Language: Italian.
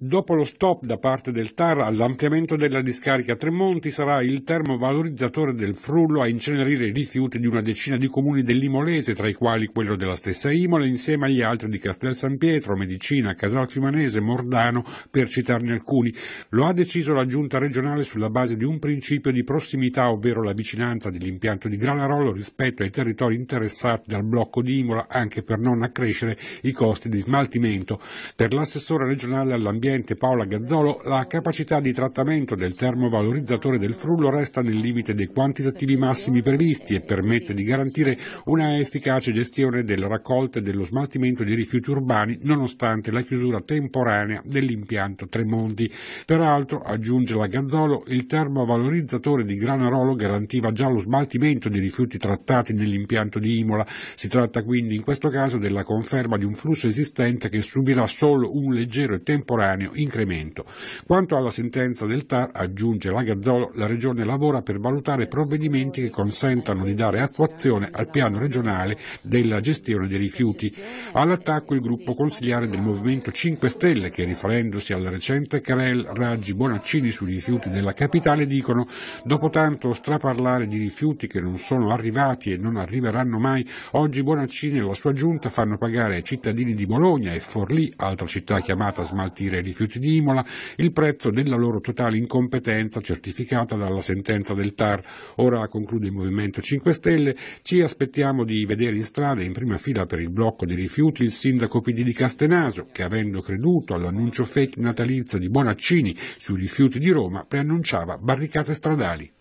Dopo lo stop da parte del TAR all'ampliamento della discarica Tremonti sarà il termovalorizzatore del frullo a incenerire i rifiuti di una decina di comuni dell'Imolese, tra i quali quello della stessa Imola, insieme agli altri di Castel San Pietro, Medicina, Casal Fiumanese, Mordano, per citarne alcuni. Lo ha deciso la giunta regionale sulla base di un principio di prossimità, ovvero la vicinanza dell'impianto di Granarolo rispetto ai territori interessati dal blocco di Imola, anche per non accrescere i costi di smaltimento. Per l'assessore regionale all'ambiente Ambiente Paola Gazzolo, la capacità di trattamento del termovalorizzatore del frullo resta nel limite dei quantitativi massimi previsti e permette di garantire una efficace gestione della raccolta e dello smaltimento di rifiuti urbani nonostante la chiusura temporanea dell'impianto Tremonti. Peraltro, aggiunge la Gazzolo, il termovalorizzatore di Granarolo garantiva già lo smaltimento dei rifiuti trattati nell'impianto di Imola. Si tratta quindi in questo caso della conferma di un flusso esistente che subirà solo un leggero e temporaneo temporaneo incremento. Quanto alla sentenza del TAR, aggiunge la Gazzolo, la Regione lavora per valutare provvedimenti che consentano di dare attuazione al piano regionale della gestione dei rifiuti. All'attacco il gruppo consigliare del Movimento 5 Stelle che, riferendosi alla recente querel Raggi Bonaccini sui rifiuti della capitale, dicono dopo tanto straparlare di rifiuti che non sono arrivati e non arriveranno mai, oggi Bonaccini e la sua giunta fanno pagare ai cittadini di Bologna e Forlì, altra città chiamata a smaltire i rifiuti di Imola il prezzo della loro totale incompetenza certificata dalla sentenza del TAR. Ora conclude il Movimento 5 Stelle, ci aspettiamo di vedere in strada in prima fila per il blocco dei rifiuti il sindaco PD di Castenaso che avendo creduto all'annuncio fake natalizio di Bonaccini sui rifiuti di Roma preannunciava barricate stradali.